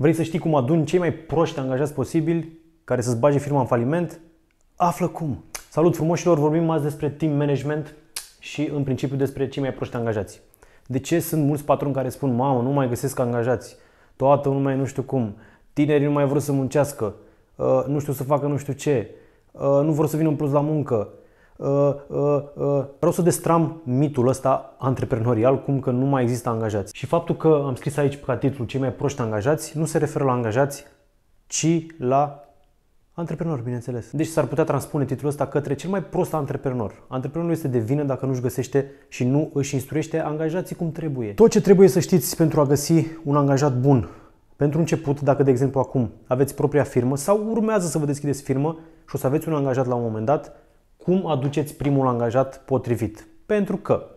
Vrei să știi cum aduni cei mai proști angajați posibili care să-ți bage firma în faliment? Află cum! Salut frumoșilor! Vorbim azi despre team management și în principiu despre cei mai proști angajați. De ce sunt mulți patroni care spun, mamă, nu mai găsesc angajați, toată lumea nu știu cum, tinerii nu mai vor să muncească, uh, nu știu să facă nu știu ce, uh, nu vor să vină în plus la muncă, Uh, uh, uh, vreau să destram mitul ăsta antreprenorial, cum că nu mai există angajați. Și faptul că am scris aici ca titlu cei mai proști angajați, nu se referă la angajați, ci la Antreprenor, bineînțeles. Deci s-ar putea transpune titlul ăsta către cel mai prost antreprenor. Antreprenorul este de vină dacă nu-și găsește și nu își instruiește angajații cum trebuie. Tot ce trebuie să știți pentru a găsi un angajat bun. Pentru început, dacă de exemplu acum aveți propria firmă sau urmează să vă deschideți firmă și o să aveți un angajat la un moment dat, cum aduceți primul angajat potrivit. Pentru că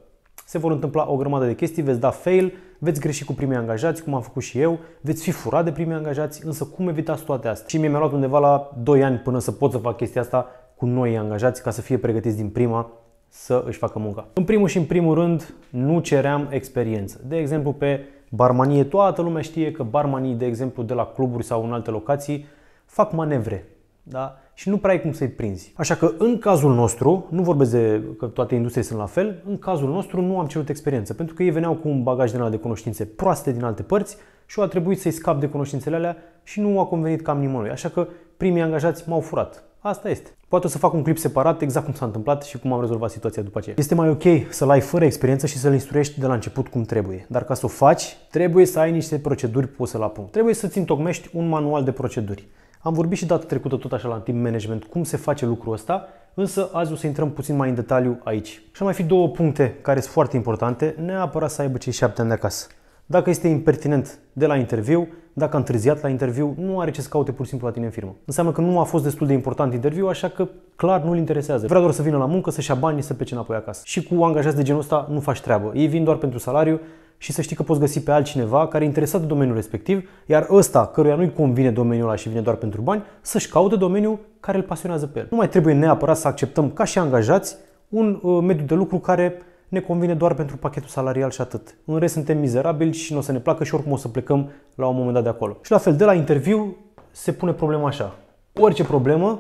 se vor întâmpla o grămadă de chestii, veți da fail, veți greși cu primii angajați, cum am făcut și eu, veți fi furat de primii angajați, însă cum evitați toate astea? Și mie mi-a luat undeva la 2 ani până să pot să fac chestia asta cu noi angajați ca să fie pregătiți din prima să își facă munca. În primul și în primul rând, nu ceream experiență. De exemplu, pe barmanie, toată lumea știe că barmanii, de exemplu, de la cluburi sau în alte locații, fac manevre da? și nu prea ai cum să-i prinzi. Așa că în cazul nostru, nu vorbesc de că toate industriile sunt la fel, în cazul nostru nu am cerut experiență, pentru că ei veneau cu un bagaj din de cunoștințe proaste din alte părți și eu a trebuit să-i scap de cunoștințele alea și nu a convenit cam nimănui. Așa că primii angajați m-au furat. Asta este. Poate o să fac un clip separat exact cum s-a întâmplat și cum am rezolvat situația după aceea. Este mai ok să-l ai fără experiență și să-l instruiești de la început cum trebuie. Dar ca să o faci, trebuie să ai niște proceduri puse la punct. Trebuie să-ți întocmești un manual de proceduri. Am vorbit și data trecută tot așa la team management cum se face lucrul ăsta, însă azi o să intrăm puțin mai în detaliu aici. Și mai fi două puncte care sunt foarte importante, neapărat să aibă cei șapte ani de acasă. Dacă este impertinent de la interviu, dacă a întârziat la interviu, nu are ce să caute pur și simplu la tine în firmă. Înseamnă că nu a fost destul de important interviu, așa că clar nu-l interesează. Vrea doar să vină la muncă, să-și ia banii, să plece înapoi acasă. Și cu angajați de genul ăsta nu faci treabă. Ei vin doar pentru salariu și să știi că poți găsi pe altcineva care e interesat de domeniul respectiv, iar ăsta căruia nu-i convine domeniul ăla și vine doar pentru bani, să-și caute domeniul care îl pasionează pe el. Nu mai trebuie neapărat să acceptăm ca și angajați un uh, mediu de lucru care ne convine doar pentru pachetul salarial și atât. În rest suntem mizerabili și nu o să ne placă și oricum o să plecăm la un moment dat de acolo. Și la fel, de la interviu se pune problema așa. Orice problemă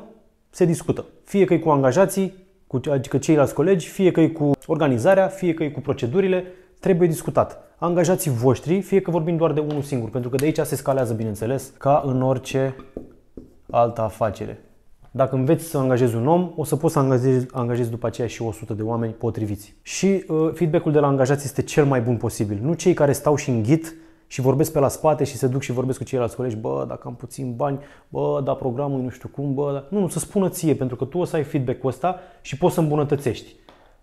se discută. Fie că e cu angajații, cu, adică ceilalți colegi, fie că e cu organizarea, fie că e cu procedurile, trebuie discutat. Angajații voștri, fie că vorbim doar de unul singur, pentru că de aici se scalează, bineînțeles, ca în orice altă afacere. Dacă înveți să angajezi un om, o să poți să angajezi, angajezi după aceea și 100 de oameni potriviți. Și uh, feedback-ul de la angajați este cel mai bun posibil. Nu cei care stau și înghit și vorbesc pe la spate și se duc și vorbesc cu ceilalți colegi, bă, dacă am puțin bani, bă, da programul nu știu cum, bă, da. nu, nu, să spună ție, pentru că tu o să ai feedback-ul ăsta și poți să îmbunătățești.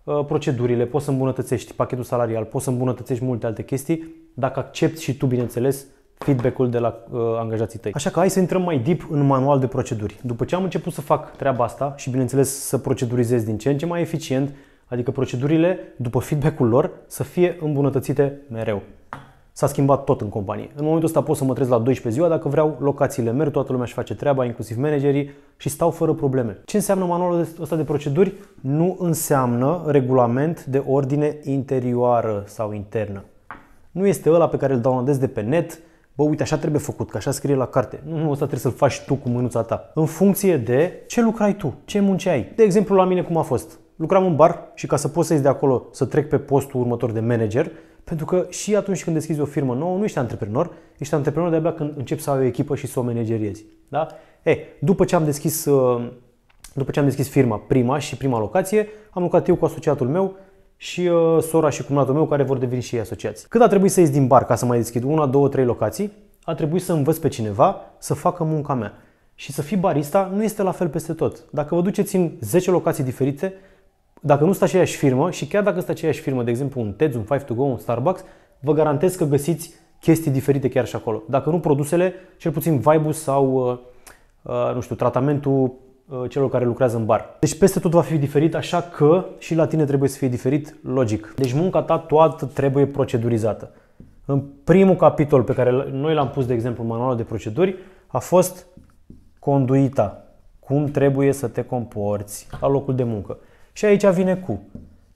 Uh, procedurile, poți să îmbunătățești pachetul salarial, poți să îmbunătățești multe alte chestii, dacă accepti și tu, bineînțeles, feedback-ul de la uh, angajații tăi. Așa că hai să intrăm mai deep în manual de proceduri. După ce am început să fac treaba asta și, bineînțeles, să procedurizez din ce în ce mai eficient, adică procedurile, după feedback-ul lor, să fie îmbunătățite mereu. S-a schimbat tot în companie. În momentul ăsta pot să mă trez la 12 ziua dacă vreau, locațiile merg, toată lumea își face treaba, inclusiv managerii, și stau fără probleme. Ce înseamnă manualul ăsta de proceduri? Nu înseamnă regulament de ordine interioară sau internă. Nu este ăla pe care îl downloadez de pe net, bă, uite, așa trebuie făcut, că așa scrie la carte. Nu, nu, ăsta trebuie să-l faci tu cu mânuța ta. În funcție de ce lucrai tu, ce munceai. De exemplu, la mine cum a fost. Lucram în bar și ca să pot să ies de acolo să trec pe postul următor de manager, pentru că și atunci când deschizi o firmă nouă, nu ești antreprenor, ești antreprenor de-abia când începi să ai o echipă și să o manageriezi. Da? E, după ce am deschis, ă, după ce am deschis firma prima și prima locație, am lucrat eu cu asociatul meu și uh, sora și cumnatul meu care vor deveni și ei asociați. Cât a trebuit să ies din bar ca să mai deschid una, două, trei locații, a trebuit să învăț pe cineva să facă munca mea. Și să fii barista nu este la fel peste tot. Dacă vă duceți în 10 locații diferite, dacă nu sunt aceeași firmă și chiar dacă sunt aceeași firmă, de exemplu un Ted's, un Five to go un Starbucks, vă garantez că găsiți chestii diferite chiar și acolo. Dacă nu produsele, cel puțin vibe sau, uh, uh, nu știu, tratamentul uh, celor care lucrează în bar. Deci peste tot va fi diferit, așa că și la tine trebuie să fie diferit, logic. Deci munca ta toată trebuie procedurizată. În primul capitol pe care noi l-am pus, de exemplu, în manualul de proceduri, a fost conduita, cum trebuie să te comporți la locul de muncă. Și aici vine cu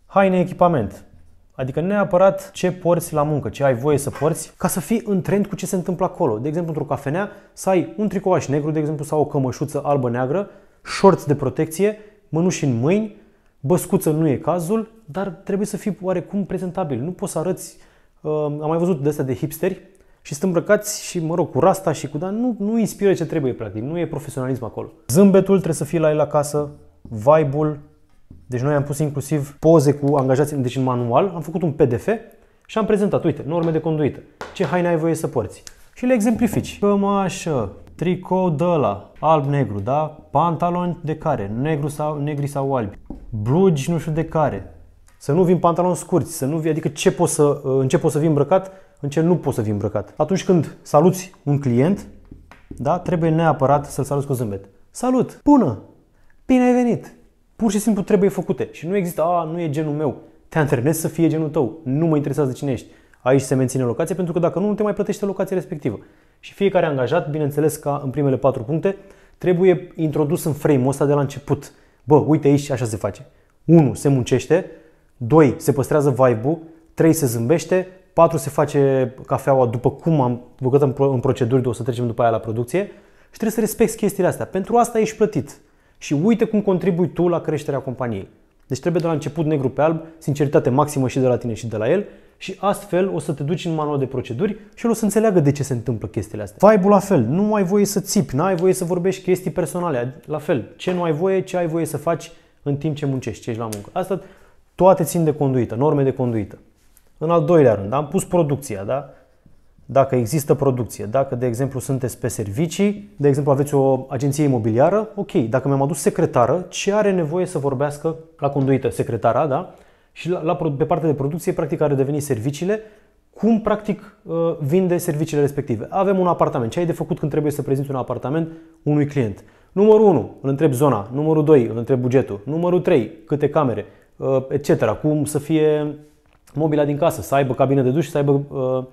haine, echipament. Adică neapărat ce porți la muncă, ce ai voie să porți, ca să fii în trend cu ce se întâmplă acolo. De exemplu, într-o cafenea, să ai un tricouaș negru, de exemplu, sau o cămășuță albă-neagră, șorți de protecție, mânuși în mâini, băscuță nu e cazul, dar trebuie să fii oarecum prezentabil. Nu poți să arăți, uh, am mai văzut de astea de hipsteri, și sunt îmbrăcați și, mă rog, cu rasta și cu... Dar nu, nu inspiră ce trebuie, practic. Nu e profesionalism acolo. Zâmbetul trebuie să fie la el acasă, vibe-ul, deci noi am pus inclusiv poze cu angajații, deci în manual, am făcut un PDF și am prezentat, uite, norme de conduită, ce haine ai voie să porți. Și le exemplifici. Cămașă, tricou de la alb-negru, da? Pantaloni de care? Negru sau, negri sau albi? Blugi nu știu de care. Să nu vin pantaloni scurți, să nu vii, adică ce poți să, uh, în ce poți să vii îmbrăcat, în ce nu poți să vii îmbrăcat. Atunci când saluți un client, da, trebuie neapărat să-l saluți cu zâmbet. Salut! Bună! Bine ai venit! pur și simplu trebuie făcute și nu există, a, nu e genul meu. Te antrenezi să fie genul tău, nu mă interesează cine ești. Aici se menține locația pentru că dacă nu, nu te mai plătește locația respectivă. Și fiecare angajat, bineînțeles că în primele patru puncte, trebuie introdus în frame-ul ăsta de la început. Bă, uite aici așa se face. 1. Se muncește. 2. Se păstrează vibe-ul. 3. Se zâmbește. 4. Se face cafeaua după cum am băgat în proceduri de o să trecem după aia la producție. Și trebuie să respecti chestiile astea. Pentru asta ești plătit și uite cum contribui tu la creșterea companiei. Deci trebuie de la început negru pe alb, sinceritate maximă și de la tine și de la el și astfel o să te duci în manual de proceduri și el o să înțeleagă de ce se întâmplă chestiile astea. Vibe-ul la fel, nu ai voie să țipi, n-ai voie să vorbești chestii personale, la fel, ce nu ai voie, ce ai voie să faci în timp ce muncești, ce ești la muncă. Asta toate țin de conduită, norme de conduită. În al doilea rând, am pus producția, da? dacă există producție, dacă, de exemplu, sunteți pe servicii, de exemplu, aveți o agenție imobiliară, ok, dacă mi-am adus secretară, ce are nevoie să vorbească la conduită secretara, da? Și la, la, pe partea de producție, practic, are deveni serviciile, cum, practic, uh, vinde serviciile respective. Avem un apartament. Ce ai de făcut când trebuie să prezinți un apartament unui client? Numărul 1, îl întreb zona. Numărul 2, îl întreb bugetul. Numărul 3, câte camere, uh, etc. Cum să fie mobila din casă, să aibă cabină de duș, să aibă uh,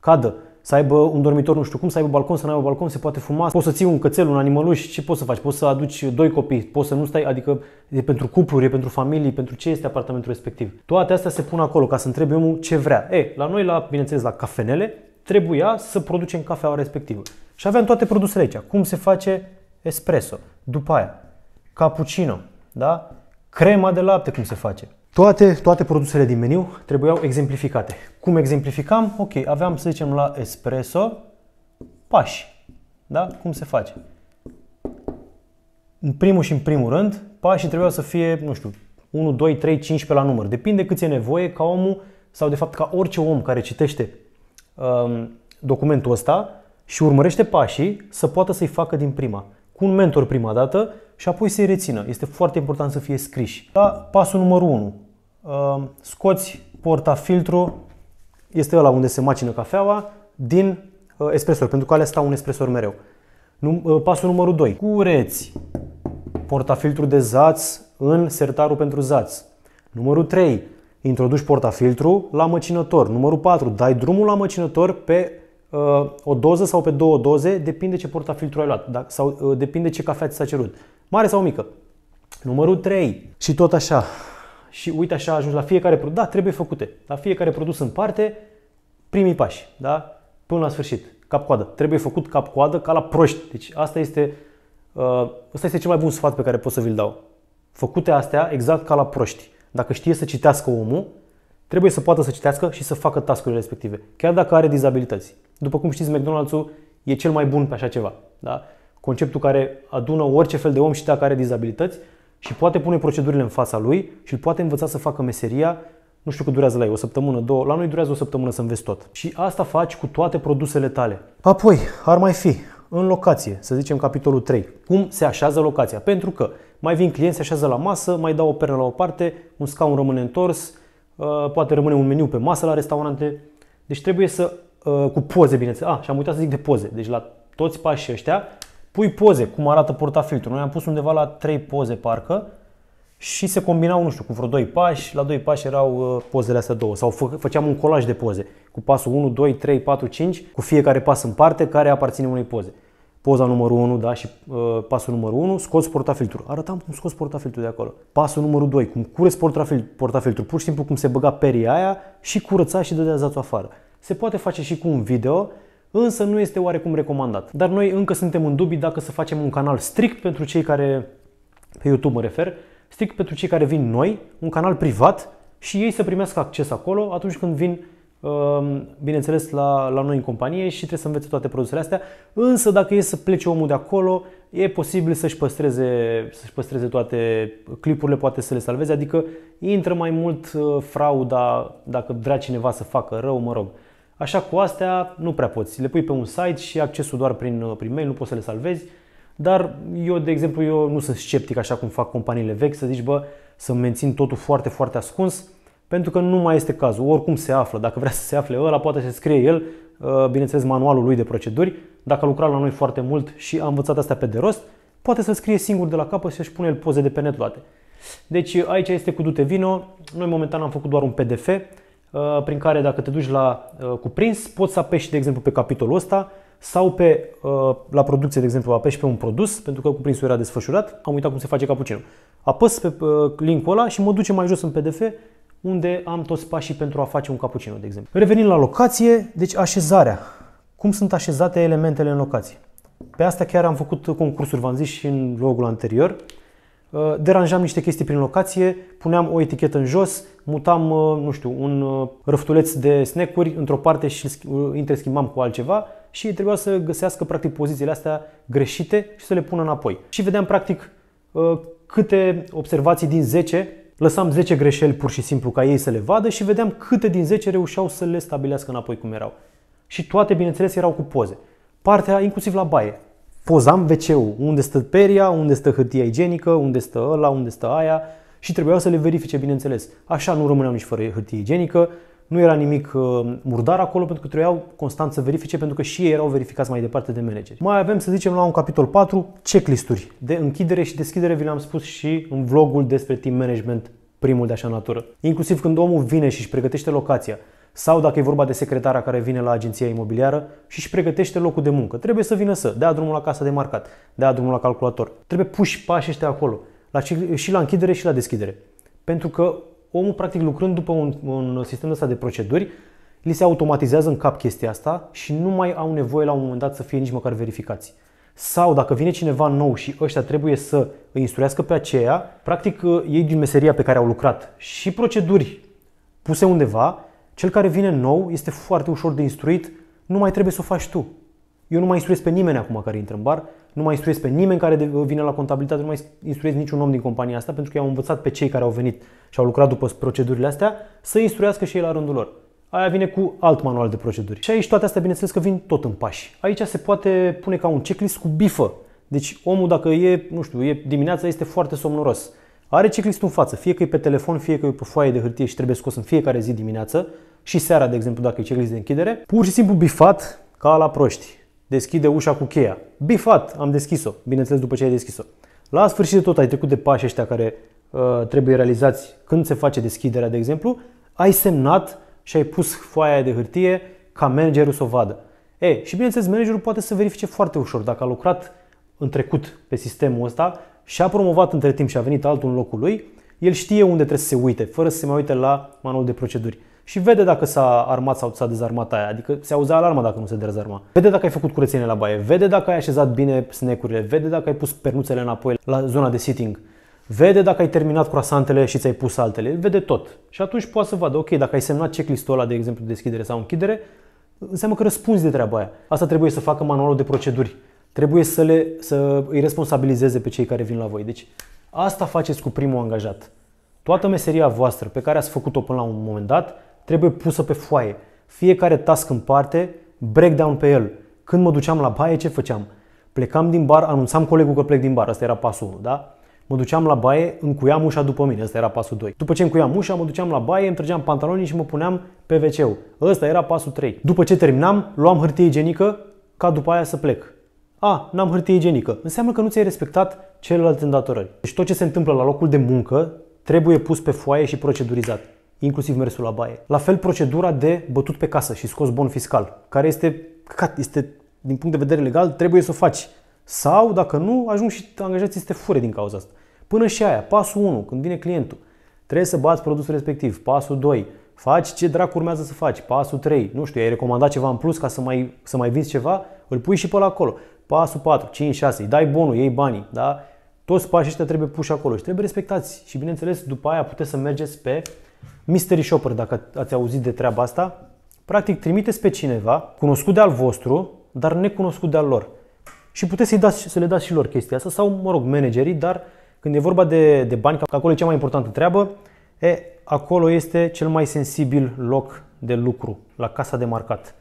cadă, să aibă un dormitor nu știu cum, să aibă balcon, să nu aibă balcon, se poate fuma, poți să ții un cățel, un animăluș, ce poți să faci? Poți să aduci doi copii, poți să nu stai, adică e pentru cupluri, e pentru familii, pentru ce este apartamentul respectiv. Toate astea se pun acolo ca să întrebi omul ce vrea. E, la noi, la, bineînțeles, la cafenele, trebuia să producem cafeaua respectivă. Și aveam toate produsele aici. Cum se face espresso, după aia, cappuccino, da? crema de lapte cum se face, toate, toate produsele din meniu trebuiau exemplificate. Cum exemplificam? Ok, aveam, să zicem, la espresso pași. Da? Cum se face? În primul și în primul rând, pașii trebuiau să fie, nu știu, 1, 2, 3, pe la număr. Depinde cât e nevoie ca omul sau de fapt ca orice om care citește um, documentul ăsta și urmărește pașii să poată să-i facă din prima. Cu un mentor prima dată și apoi să-i rețină. Este foarte important să fie scriși. La pasul numărul 1, uh, scoți porta filtru, este ăla unde se macină cafeaua, din uh, espresor, pentru că alea stau un espresor mereu. Uh, pasul numărul 2, cureți portafiltru de zaț în sertarul pentru zaț. Numărul 3, introduci portafiltru la măcinător. Numărul 4, dai drumul la măcinător pe uh, o doză sau pe două doze, depinde ce portafiltru ai luat da, sau uh, depinde ce cafea ți s-a cerut mare sau mică. Numărul 3 și tot așa. Și uite așa ajungi la fiecare produs, da, trebuie făcute. La fiecare produs în parte, primii pași, da? Până la sfârșit, cap-coadă. Trebuie făcut cap-coadă ca la proști. Deci asta este, uh, asta este cel mai bun sfat pe care pot să vi-l dau. Făcute astea exact ca la proști. Dacă știe să citească omul, trebuie să poată să citească și să facă tascurile respective, chiar dacă are dizabilități. După cum știți, McDonald's-ul e cel mai bun pe așa ceva. Da? conceptul care adună orice fel de om și dacă are dizabilități și poate pune procedurile în fața lui și îl poate învăța să facă meseria nu știu cât durează la ei, o săptămână, două, la noi durează o săptămână să înveți tot. Și asta faci cu toate produsele tale. Apoi, ar mai fi în locație, să zicem capitolul 3. Cum se așează locația? Pentru că mai vin clienți, se așează la masă, mai dau o pernă la o parte, un scaun rămâne întors, uh, poate rămâne un meniu pe masă la restaurante. Deci trebuie să, uh, cu poze bineînțeles, a, ah, și am uitat să zic de poze, deci la toți pașii ăștia pui poze, cum arată portafiltrul. Noi am pus undeva la trei poze parcă și se combinau, nu știu, cu vreo doi pași, la doi pași erau uh, pozele astea două sau fă, făceam un colaj de poze cu pasul 1, 2, 3, 4, 5, cu fiecare pas în parte care aparține unei poze. Poza numărul 1, da, și uh, pasul numărul 1, scoți portafiltrul. Arătam cum scoți portafiltrul de acolo. Pasul numărul 2, cum cureți portafil, portafiltrul, pur și simplu cum se băga peria aia și curăța și dădea zațul afară. Se poate face și cu un video însă nu este oarecum recomandat. Dar noi încă suntem în dubii dacă să facem un canal strict pentru cei care, pe YouTube mă refer, strict pentru cei care vin noi, un canal privat și ei să primească acces acolo atunci când vin um, bineînțeles, la, la noi în companie și trebuie să învețe toate produsele astea. Însă, dacă e să plece omul de acolo, e posibil să-și păstreze, să păstreze toate clipurile, poate să le salveze, adică intră mai mult uh, frauda dacă vrea cineva să facă rău, mă rog. Așa, cu astea nu prea poți. Le pui pe un site și accesul doar prin, uh, prin mail, nu poți să le salvezi. Dar eu, de exemplu, eu nu sunt sceptic așa cum fac companiile vechi, să zici, bă, să mențin totul foarte, foarte ascuns, pentru că nu mai este cazul. Oricum se află. Dacă vrea să se afle ăla, poate să scrie el, uh, bineînțeles, manualul lui de proceduri. Dacă a lucrat la noi foarte mult și a învățat asta pe de rost, poate să scrie singur de la capăt și să-și pune el poze de pe net toate. Deci aici este cu Dute Vino. Noi momentan am făcut doar un PDF Uh, prin care dacă te duci la uh, cuprins, poți să apeși, de exemplu, pe capitolul ăsta sau pe, uh, la producție, de exemplu, apeși pe un produs, pentru că cuprinsul era desfășurat, am uitat cum se face capucinul. Apăs pe linkul ăla și mă duce mai jos în PDF unde am toți pașii pentru a face un capucino de exemplu. Revenind la locație, deci așezarea. Cum sunt așezate elementele în locație? Pe asta chiar am făcut concursuri, v-am zis și în vlogul anterior. Uh, deranjam niște chestii prin locație, puneam o etichetă în jos, mutam, uh, nu știu, un uh, răftuleț de snack-uri într-o parte și îl interschimbam cu altceva și ei trebuia să găsească practic pozițiile astea greșite și să le pună înapoi. Și vedeam practic câte observații din 10, lăsam 10 greșeli pur și simplu ca ei să le vadă și vedeam câte din 10 reușeau să le stabilească înapoi cum erau. Și toate, bineînțeles, erau cu poze. Partea inclusiv la baie pozam wc unde stă peria, unde stă hârtia igienică, unde stă ăla, unde stă aia și trebuiau să le verifice, bineînțeles. Așa nu rămâneam nici fără hârtie igienică, nu era nimic uh, murdar acolo pentru că trebuiau constant să verifice pentru că și ei erau verificați mai departe de manageri. Mai avem, să zicem, la un capitol 4, checklisturi de închidere și deschidere, vi le-am spus și în vlogul despre team management primul de așa natură. Inclusiv când omul vine și își pregătește locația, sau dacă e vorba de secretara care vine la agenția imobiliară și își pregătește locul de muncă. Trebuie să vină să dea drumul la casa de marcat, dea drumul la calculator. Trebuie puși pași ăștia acolo, la și la închidere și la deschidere. Pentru că omul, practic, lucrând după un, un sistem ăsta de proceduri, li se automatizează în cap chestia asta și nu mai au nevoie la un moment dat să fie nici măcar verificați. Sau dacă vine cineva nou și ăștia trebuie să îi instruiască pe aceea, practic ă, ei din meseria pe care au lucrat și proceduri puse undeva cel care vine nou este foarte ușor de instruit, nu mai trebuie să o faci tu. Eu nu mai instruiesc pe nimeni acum care intră în bar, nu mai instruiesc pe nimeni care vine la contabilitate, nu mai instruiesc niciun om din compania asta, pentru că i-am învățat pe cei care au venit și au lucrat după procedurile astea să instruiască și ei la rândul lor. Aia vine cu alt manual de proceduri. Și aici toate astea, bineînțeles că vin tot în pași. Aici se poate pune ca un checklist cu bifă. Deci omul dacă e, nu știu, e dimineața, este foarte somnoros are ciclistul în față, fie că e pe telefon, fie că e pe foaie de hârtie și trebuie scos în fiecare zi dimineață și seara, de exemplu, dacă e ciclist de închidere. Pur și simplu bifat ca la proști. Deschide ușa cu cheia. Bifat, am deschis-o, bineînțeles după ce ai deschis-o. La sfârșit de tot ai trecut de pașii ăștia care uh, trebuie realizați când se face deschiderea, de exemplu, ai semnat și ai pus foaia de hârtie ca managerul să o vadă. E, și bineînțeles, managerul poate să verifice foarte ușor dacă a lucrat în trecut pe sistemul ăsta, și a promovat între timp și a venit altul în locul lui, el știe unde trebuie să se uite, fără să se mai uite la manualul de proceduri. Și vede dacă s-a armat sau s-a dezarmat aia, adică se auzea alarma dacă nu se dezarma. Vede dacă ai făcut curățenie la baie, vede dacă ai așezat bine snecurile, vede dacă ai pus pernuțele înapoi la zona de sitting. Vede dacă ai terminat croasantele și ți-ai pus altele, vede tot. Și atunci poate să vadă, ok, dacă ai semnat checklist-ul ăla, de exemplu, de deschidere sau închidere, înseamnă că răspunzi de treaba aia. Asta trebuie să facă manualul de proceduri trebuie să, le, să îi responsabilizeze pe cei care vin la voi. Deci asta faceți cu primul angajat. Toată meseria voastră pe care ați făcut-o până la un moment dat trebuie pusă pe foaie. Fiecare task în parte, breakdown pe el. Când mă duceam la baie, ce făceam? Plecam din bar, anunțam colegul că plec din bar, asta era pasul 1, da? Mă duceam la baie, încuiam ușa după mine, asta era pasul 2. După ce încuiam ușa, mă duceam la baie, îmi trăgeam pantalonii și mă puneam pe wc -ul. Ăsta era pasul 3. După ce terminam, luam hârtie igienică ca după aia să plec. A, n-am hârtie igienică. Înseamnă că nu ți-ai respectat celelalte îndatorări. Deci tot ce se întâmplă la locul de muncă trebuie pus pe foaie și procedurizat inclusiv mersul la baie. La fel procedura de bătut pe casă și scos bon fiscal, care este, cat este din punct de vedere legal, trebuie să o faci. Sau, dacă nu, ajung și angajații să te fure din cauza asta. Până și aia, pasul 1, când vine clientul, trebuie să bați produsul respectiv. Pasul 2, faci ce dracu urmează să faci. Pasul 3, nu știu, ai recomandat ceva în plus ca să mai, să mai vinzi ceva, îl pui și pe la acolo. Pasul 4, 5, 6, îi dai bonul, iei banii, da? Toți pașii ăștia trebuie puși acolo și trebuie respectați. Și bineînțeles, după aia puteți să mergeți pe mystery shopper, dacă ați auzit de treaba asta. Practic, trimiteți pe cineva, cunoscut de al vostru, dar necunoscut de al lor. Și puteți să dați, să le dați și lor chestia asta sau, mă rog, managerii, dar când e vorba de, de bani, că acolo e cea mai importantă treabă, e, acolo este cel mai sensibil loc de lucru, la casa de marcat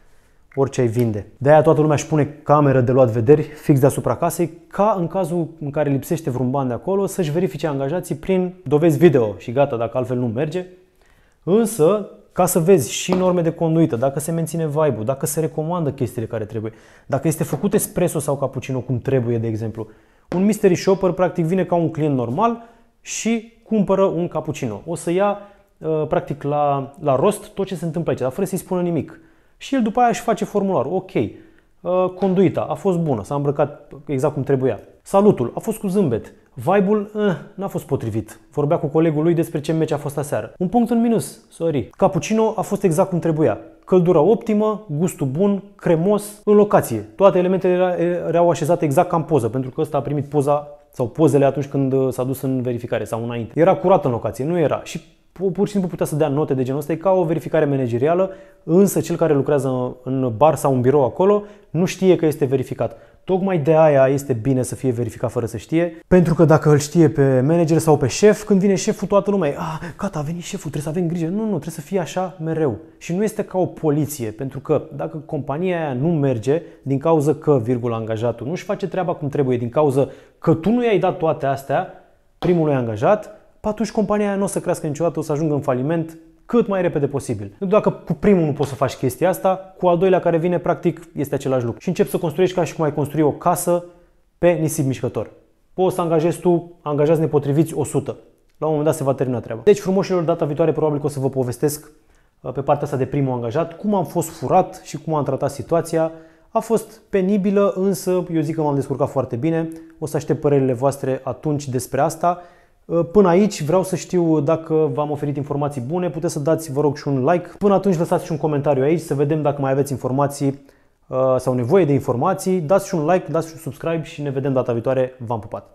orice ai vinde. De aia toată lumea își pune cameră de luat vederi fix deasupra casei, ca în cazul în care lipsește vreun ban de acolo să-și verifice angajații prin dovezi video și gata, dacă altfel nu merge. Însă, ca să vezi și norme de conduită, dacă se menține vibe dacă se recomandă chestiile care trebuie, dacă este făcut espresso sau cappuccino cum trebuie, de exemplu. Un mystery shopper practic vine ca un client normal și cumpără un cappuccino. O să ia uh, practic la, la rost tot ce se întâmplă aici, dar fără să-i spună nimic și el după aia își face formularul. Ok, uh, conduita a fost bună, s-a îmbrăcat exact cum trebuia. Salutul a fost cu zâmbet. Vibe-ul eh, n-a fost potrivit. Vorbea cu colegul lui despre ce meci a fost aseară. Un punct în minus, sorry. Cappuccino a fost exact cum trebuia. Căldura optimă, gustul bun, cremos, în locație. Toate elementele erau așezate exact ca în poză, pentru că ăsta a primit poza sau pozele atunci când uh, s-a dus în verificare sau înainte. Era curat în locație, nu era. Și pur și simplu putea să dea note de genul ăsta, e ca o verificare managerială, însă cel care lucrează în bar sau în birou acolo nu știe că este verificat. Tocmai de aia este bine să fie verificat fără să știe, pentru că dacă îl știe pe manager sau pe șef, când vine șeful, toată lumea e, ah, gata, a venit șeful, trebuie să avem grijă. Nu, nu, trebuie să fie așa mereu. Și nu este ca o poliție, pentru că dacă compania aia nu merge din cauza că, virgula, angajatul nu-și face treaba cum trebuie, din cauza că tu nu i-ai dat toate astea primului angajat, atunci compania nu o să crească niciodată, o să ajungă în faliment cât mai repede posibil. Dacă cu primul nu poți să faci chestia asta, cu al doilea care vine, practic, este același lucru. Și începi să construiești ca și cum ai construi o casă pe nisip mișcător. Poți să angajezi tu, angajați nepotriviți 100. La un moment dat se va termina treaba. Deci, frumoșilor, data viitoare probabil că o să vă povestesc uh, pe partea asta de primul angajat, cum am fost furat și cum am tratat situația. A fost penibilă, însă eu zic că m-am descurcat foarte bine. O să aștept părerile voastre atunci despre asta. Uh, până aici vreau să știu dacă v-am oferit informații bune, puteți să dați, vă rog, și un like. Până atunci lăsați și un comentariu aici să vedem dacă mai aveți informații uh, sau nevoie de informații. Dați și un like, dați și un subscribe și ne vedem data viitoare. V-am pupat!